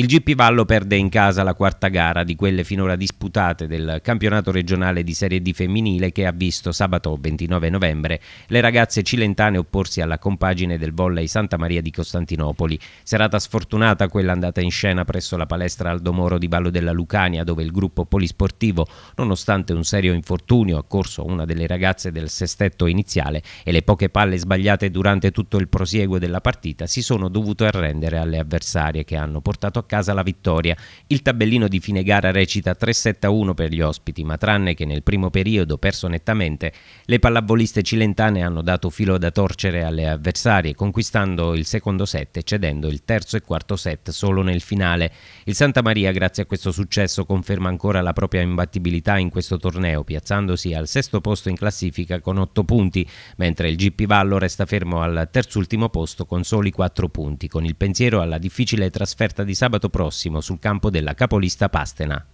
Il GP Vallo perde in casa la quarta gara di quelle finora disputate del campionato regionale di Serie D femminile che ha visto sabato 29 novembre le ragazze cilentane opporsi alla compagine del volley Santa Maria di Costantinopoli. Serata sfortunata quella andata in scena presso la palestra Aldo Moro di Vallo della Lucania dove il gruppo polisportivo, nonostante un serio infortunio accorso a una delle ragazze del sestetto iniziale e le poche palle sbagliate durante tutto il prosieguo della partita, si sono dovute arrendere alle avversarie che hanno portato a casa la vittoria. Il tabellino di fine gara recita 3-7-1 per gli ospiti, ma tranne che nel primo periodo perso nettamente, le pallavoliste cilentane hanno dato filo da torcere alle avversarie, conquistando il secondo set e cedendo il terzo e quarto set solo nel finale. Il Santa Maria, grazie a questo successo, conferma ancora la propria imbattibilità in questo torneo, piazzandosi al sesto posto in classifica con 8 punti, mentre il GP Vallo resta fermo al terzultimo posto con soli 4 punti, con il pensiero alla difficile trasferta di sabato sabato prossimo sul campo della capolista Pastena.